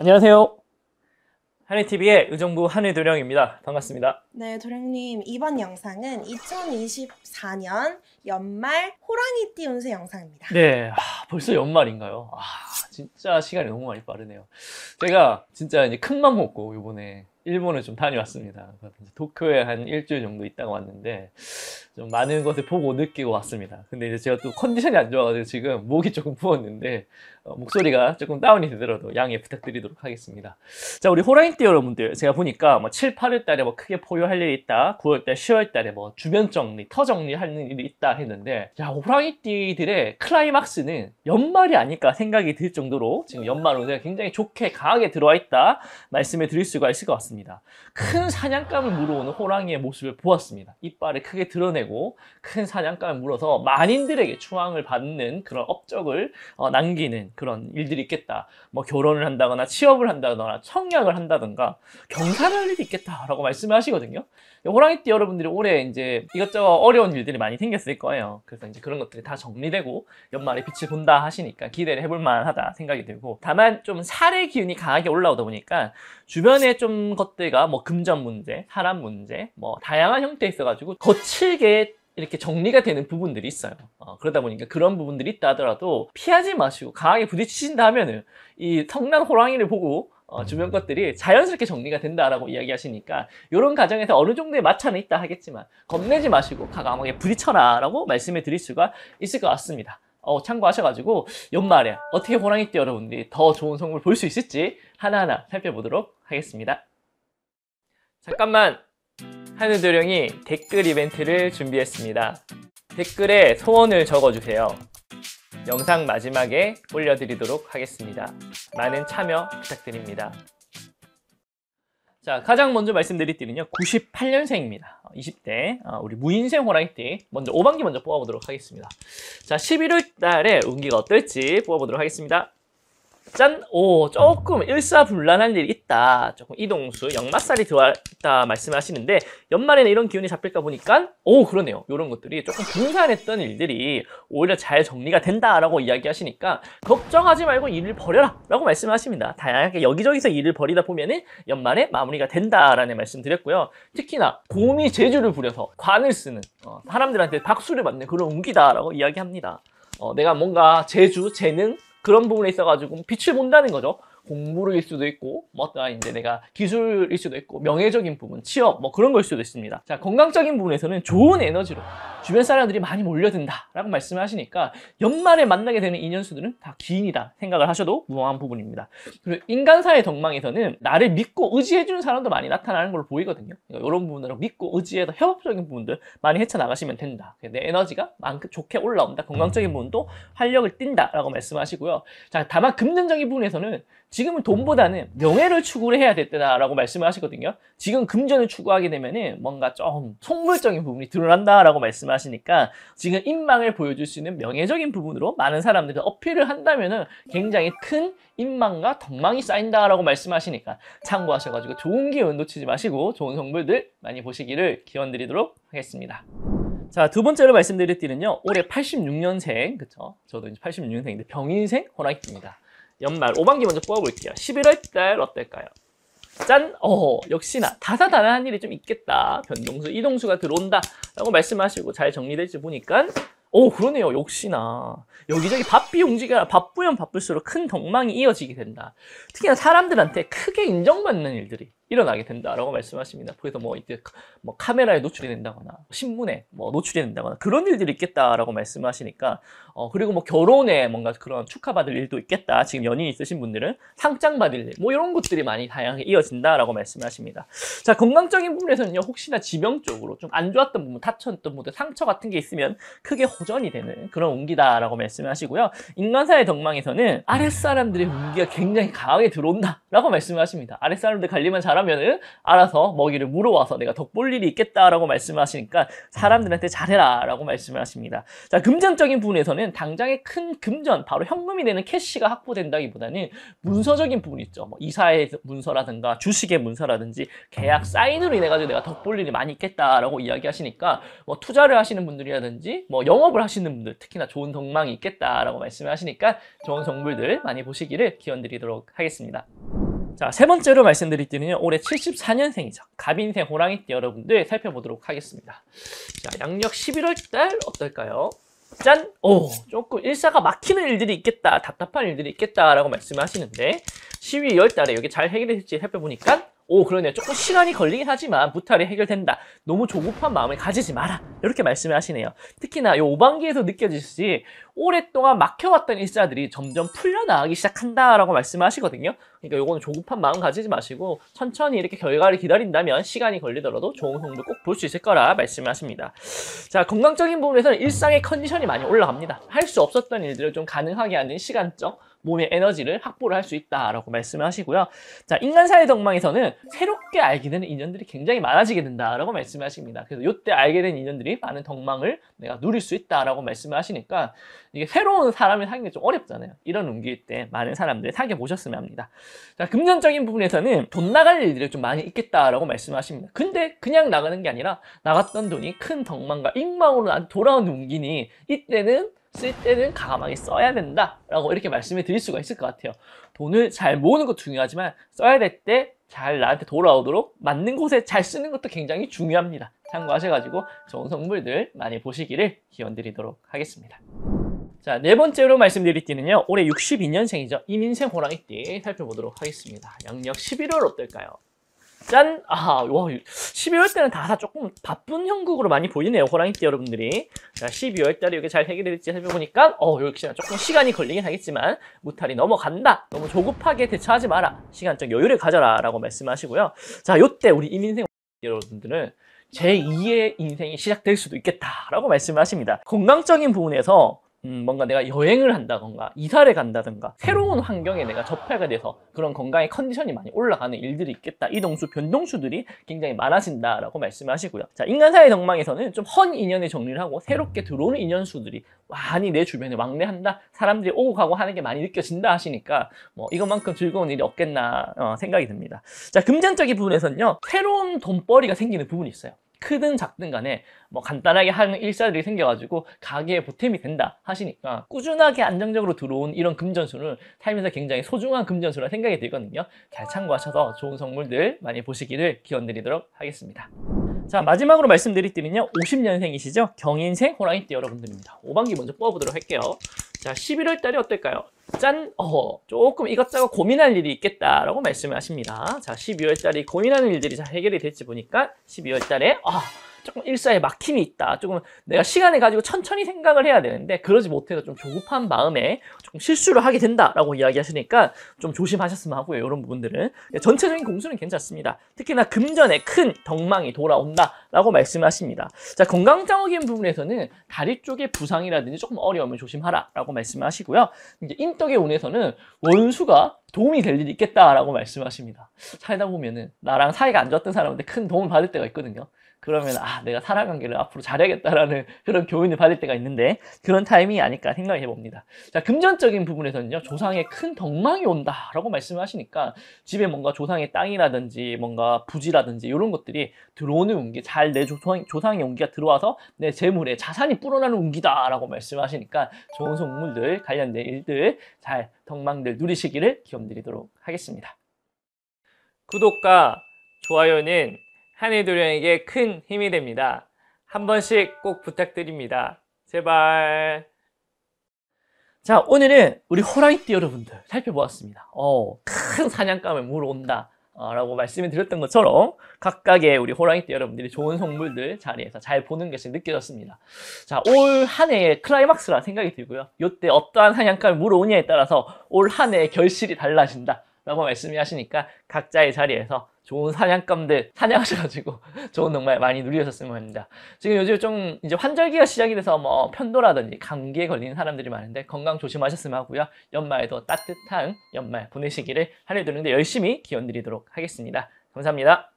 안녕하세요. 한해TV의 의정부 한해도령입니다. 반갑습니다. 네, 도령님. 이번 영상은 2024년 연말 호랑이띠 운세 영상입니다. 네, 아, 벌써 연말인가요? 아, 진짜 시간이 너무 많이 빠르네요. 제가 진짜 이제 큰맘 먹고 이번에 일본을 좀 다녀왔습니다. 도쿄에 한 일주일 정도 있다가 왔는데 좀 많은 것을 보고 느끼고 왔습니다. 근데 이제 제가 또 컨디션이 안 좋아가지고 지금 목이 조금 부었는데 어, 목소리가 조금 다운이 되더라도 양해 부탁드리도록 하겠습니다. 자, 우리 호랑이띠 여러분들 제가 보니까 뭐 7, 8월 달에 뭐 크게 포효할 일이 있다, 9월 달, 10월 달에 뭐 주변 정리, 터 정리하는 일이 있다 했는데 야, 호랑이띠들의 클라이막스는 연말이 아닐까 생각이 들 정도로 지금 연말 운 굉장히 좋게 강하게 들어와 있다 말씀을 드릴 수가 있을 것 같습니다. 큰 사냥감을 물어오는 호랑이의 모습을 보았습니다. 이빨을 크게 드러내고 큰 사냥감을 물어서 만인들에게 추앙을 받는 그런 업적을 어, 남기는 그런 일들이 있겠다. 뭐 결혼을 한다거나 취업을 한다거나 청약을 한다든가 경사를 할 일이 있겠다라고 말씀을 하시거든요. 호랑이띠 여러분들이 올해 이제 이것저것 어려운 일들이 많이 생겼을 거예요. 그래서 이제 그런 것들이 다 정리되고 연말에 빛을 본다 하시니까 기대를 해볼 만하다 생각이 들고 다만 좀 살의 기운이 강하게 올라오다 보니까 주변에 좀 것들과 뭐 금전 문제, 사람 문제, 뭐 다양한 형태 있어가지고 거칠게 이렇게 정리가 되는 부분들이 있어요. 어, 그러다 보니까 그런 부분들이 있다 하더라도 피하지 마시고 강하게 부딪히신다 면은이 성난 호랑이를 보고 어, 주변 것들이 자연스럽게 정리가 된다라고 이야기하시니까 이런 과정에서 어느 정도의 마찰은 있다 하겠지만 겁내지 마시고 과감하게 부딪혀라라고 말씀을 드릴 수가 있을 것 같습니다. 어, 참고하셔가지고 연말에 어떻게 호랑이 띠 여러분들이 더 좋은 성공을 볼 수 있을지 하나하나 살펴보도록 하겠습니다. 잠깐만 하늘도령이 댓글 이벤트를 준비했습니다. 댓글에 소원을 적어주세요. 영상 마지막에 올려드리도록 하겠습니다. 많은 참여 부탁드립니다. 자, 가장 먼저 말씀드릴 때는요 98년생입니다. 20대 어, 우리 무인생 호랑이띠 먼저 5반기 먼저 뽑아보도록 하겠습니다. 자, 11월 달에 운기가 어떨지 뽑아보도록 하겠습니다. 짠! 오, 조금 일사불란할 일이 있다. 조금 이동수, 역마살이 들어왔다 말씀하시는데 연말에는 이런 기운이 잡힐까 보니까 오, 그러네요. 이런 것들이 조금 분산했던 일들이 오히려 잘 정리가 된다라고 이야기하시니까 걱정하지 말고 일을 버려라 라고 말씀하십니다. 다양하게 여기저기서 일을 벌이다 보면은 연말에 마무리가 된다라는 말씀 드렸고요. 특히나 곰이 재주를 부려서 관을 쓰는 어, 사람들한테 박수를 받는 그런 운기다라고 이야기합니다. 어, 내가 뭔가 재주, 재능, 그런 부분에 있어가지고 빛을 본다는 거죠. 공부일 수도 있고 뭐 어떤 아, 이제 내가 기술일 수도 있고 명예적인 부분, 취업 뭐 그런 걸 수도 있습니다. 자 건강적인 부분에서는 좋은 에너지로 주변 사람들이 많이 몰려든다라고 말씀하시니까 연말에 만나게 되는 인연수들은 다 기인이다 생각을 하셔도 무방한 부분입니다. 그리고 인간사의 덕망에서는 나를 믿고 의지해주는 사람도 많이 나타나는 걸로 보이거든요. 그러니까 이런 부분으로 믿고 의지해서 협업적인 부분들 많이 헤쳐나가시면 된다. 내 에너지가 좋게 올라온다. 건강적인 부분도 활력을 띈다라고 말씀하시고요. 자 다만 금전적인 부분에서는 지금은 돈보다는 명예를 추구를 해야 될 때다라고 말씀을 하시거든요. 지금 금전을 추구하게 되면은 뭔가 좀 속물적인 부분이 드러난다라고 말씀하시니까 지금 인망을 보여줄 수 있는 명예적인 부분으로 많은 사람들이 어필을 한다면은 굉장히 큰 인망과 덕망이 쌓인다라고 말씀하시니까 참고하셔가지고 좋은 기운 놓치지 마시고 좋은 성물들 많이 보시기를 기원드리도록 하겠습니다. 자, 두 번째로 말씀드릴 띠는요. 올해 86년생, 그쵸? 저도 이제 86년생인데 병인생 호랑이띠입니다. 연말 5반기 먼저 뽑아볼게요. 11월 달 어떨까요? 짠! 어 역시나 다사다난한 일이 좀 있겠다. 변동수, 이동수가 들어온다. 라고 말씀하시고 잘 정리될지 보니까 오 그러네요 역시나 여기저기 바삐 움직여라 바쁘면 바쁠수록 큰 덕망이 이어지게 된다 특히나 사람들한테 크게 인정받는 일들이 일어나게 된다라고 말씀하십니다. 그래서 뭐 이때 뭐 카메라에 노출이 된다거나 신문에 뭐 노출이 된다거나 그런 일들이 있겠다라고 말씀하시니까 어 그리고 뭐 결혼에 뭔가 그런 축하받을 일도 있겠다. 지금 연인 있으신 분들은 상장 받을 일뭐 이런 것들이 많이 다양하게 이어진다라고 말씀하십니다. 자 건강적인 부분에서는요 혹시나 지병 적으로좀 안 좋았던 부분, 다쳤던 부분, 상처 같은 게 있으면 크게 호전이 되는 그런 운기다라고 말씀하시고요. 인간사의 덕망에서는 아랫사람들의 운기가 굉장히 강하게 들어온다라고 말씀하십니다. 아랫사람들 관리만 잘하 잘하면은 알아서 먹이를 물어와서 내가 덕볼 일이 있겠다라고 말씀하시니까 사람들한테 잘해라라고 말씀을 하십니다. 자, 금전적인 부분에서는 당장의 큰 금전, 바로 현금이 되는 캐시가 확보된다기보다는 문서적인 부분 이 있죠. 뭐 이사의 문서라든가 주식의 문서라든지 계약 사인으로 인해 가지고 내가 덕볼 일이 많이 있겠다라고 이야기하시니까 뭐 투자를 하시는 분들이라든지 뭐 영업을 하시는 분들 특히나 좋은 덕망이 있겠다라고 말씀하시니까 좋은 정보들 많이 보시기를 기원드리도록 하겠습니다. 자, 세 번째로 말씀드릴 때는요 올해 74년생이죠. 갑인생 호랑이띠 여러분들 살펴보도록 하겠습니다. 자, 양력 11월달 어떨까요? 짠! 오, 조금 일사가 막히는 일들이 있겠다, 답답한 일들이 있겠다라고 말씀하시는데 12월 달에 여기 잘 해결했을지 살펴보니까 오 그러네요. 조금 시간이 걸리긴 하지만 부탈이 해결된다. 너무 조급한 마음을 가지지 마라. 이렇게 말씀을 하시네요. 특히나 이 5반기에서 느껴지듯이 오랫동안 막혀왔던 일자들이 점점 풀려나가기 시작한다라고 말씀하시거든요. 그러니까 요거는 조급한 마음 가지지 마시고 천천히 이렇게 결과를 기다린다면 시간이 걸리더라도 좋은 성도 꼭 볼 수 있을 거라 말씀하십니다. 자 건강적인 부분에서는 일상의 컨디션이 많이 올라갑니다. 할 수 없었던 일들을 좀 가능하게 하는 시간적 몸의 에너지를 확보를 할 수 있다라고 말씀하시고요. 자, 인간사회 덕망에서는 새롭게 알게 되는 인연들이 굉장히 많아지게 된다라고 말씀하십니다. 그래서 이때 알게 된 인연들이 많은 덕망을 내가 누릴 수 있다라고 말씀하시니까 이게 새로운 사람을 사귀는 게 좀 어렵잖아요. 이런 운기일 때 많은 사람들 사귀어 보셨으면 합니다. 자, 금전적인 부분에서는 돈 나갈 일들이 좀 많이 있겠다라고 말씀하십니다. 근데 그냥 나가는 게 아니라 나갔던 돈이 큰 덕망과 익망으로 돌아온 운기니 이때는 쓸 때는 가감하게 써야 된다라고 이렇게 말씀을 드릴 수가 있을 것 같아요. 돈을 잘 모으는 것도 중요하지만 써야 될 때 잘 나한테 돌아오도록 맞는 곳에 잘 쓰는 것도 굉장히 중요합니다. 참고하셔가지고 좋은 선물들 많이 보시기를 기원드리도록 하겠습니다. 자, 네 번째로 말씀드릴 띠는요. 올해 62년생이죠. 이민생 호랑이띠 살펴보도록 하겠습니다. 양력 11월 어떨까요? 짠! 아, 와, 12월 때는 다사 조금 바쁜 형국으로 많이 보이네요, 호랑이띠 여러분들이. 자, 12월 달에 이게 잘 해결될지 살펴보니까, 어, 역시나 조금 시간이 걸리긴 하겠지만, 무탈이 넘어간다. 너무 조급하게 대처하지 마라. 시간적 여유를 가져라. 라고 말씀하시고요. 자, 요때 우리 이민생 여러분들은 제2의 인생이 시작될 수도 있겠다라고 말씀하십니다. 건강적인 부분에서 음, 뭔가 내가 여행을 한다던가 이사를 간다던가 새로운 음. 환경에 내가 접하가 돼서 그런 건강의 컨디션이 많이 올라가는 일들이 있겠다 이동수 변동수들이 굉장히 많아진다라고 말씀하시고요 자 인간사회 덕망에서는 좀 헌 인연의 정리를 하고 새롭게 들어오는 인연수들이 많이 내 주변에 왕래한다 사람들이 오고 가고 하는 게 많이 느껴진다 하시니까 뭐 이것만큼 즐거운 일이 없겠나 어, 생각이 듭니다 자 금전적인 부분에서는요 새로운 돈벌이가 생기는 부분이 있어요 크든 작든 간에 뭐 간단하게 하는 일자들이 생겨가지고 가게에 보탬이 된다 하시니까 꾸준하게 안정적으로 들어온 이런 금전수는 살면서 굉장히 소중한 금전수라 생각이 들거든요. 잘 참고하셔서 좋은 선물들 많이 보시기를 기원드리도록 하겠습니다. 자 마지막으로 말씀드릴 때는요 50년생이시죠? 경인생 호랑이띠 여러분들입니다. 5반기 먼저 뽑아보도록 할게요. 자, 11월 달이 어떨까요? 짠! 어허, 조금 이것저것 고민할 일이 있겠다라고 말씀을 하십니다. 자, 12월 달이 고민하는 일들이 해결이 될지 보니까 12월 달에, 아, 조금 일사에 막힘이 있다. 조금 내가 시간을 가지고 천천히 생각을 해야 되는데 그러지 못해서 좀 조급한 마음에 조금 실수를 하게 된다라고 이야기하시니까 좀 조심하셨으면 하고요. 이런 부분들은 예, 전체적인 공수는 괜찮습니다. 특히나 금전에 큰 덕망이 돌아온다라고 말씀하십니다. 자건강장어인 부분에서는 다리 쪽에 부상이라든지 조금 어려움을 조심하라라고 말씀하시고요. 이제 인덕의 운에서는 원수가 도움이 될 일이 있겠다라고 말씀하십니다. 살다 보면은 나랑 사이가 안 좋았던 사람한테 큰 도움을 받을 때가 있거든요. 그러면 아 내가 사람 관계를 앞으로 잘해야겠다라는 그런 교훈을 받을 때가 있는데 그런 타이밍이 아닐까 생각해 봅니다. 자 금전적인 부분에서는요 조상의 큰 덕망이 온다라고 말씀을 하시니까 집에 뭔가 조상의 땅이라든지 뭔가 부지라든지 이런 것들이 들어오는 운기 잘 내 조상 조상의 운기가 들어와서 내 재물에 자산이 불어나는 운기다라고 말씀하시니까 좋은 성물들 관련된 일들 잘 덕망들 누리시기를 기원드리도록 하겠습니다. 구독과 좋아요는 한일 도령에게큰 힘이 됩니다. 한 번씩 꼭 부탁드립니다. 제발. 자, 오늘은 우리 호랑이띠 여러분들 살펴보았습니다. 어, 큰 사냥감을 물어온다. 어, 라고 말씀을 드렸던 것처럼 각각의 우리 호랑이띠 여러분들이 좋은 성물들 자리에서 잘 보는 것이 느껴졌습니다. 자, 올 한 해의 클라이막스라 생각이 들고요. 이때 어떠한 사냥감을 물어오냐에 따라서 올 한 해의 결실이 달라진다. 라고 말씀이 하시니까 각자의 자리에서 좋은 사냥감들 사냥하셔가지고 좋은 정말 많이 누리셨으면 합니다. 지금 요즘 좀 이제 환절기가 시작이 돼서 뭐 편도라든지 감기에 걸리는 사람들이 많은데 건강 조심하셨으면 하고요. 연말에도 따뜻한 연말 보내시기를 하늘드는데 열심히 기원 드리도록 하겠습니다. 감사합니다.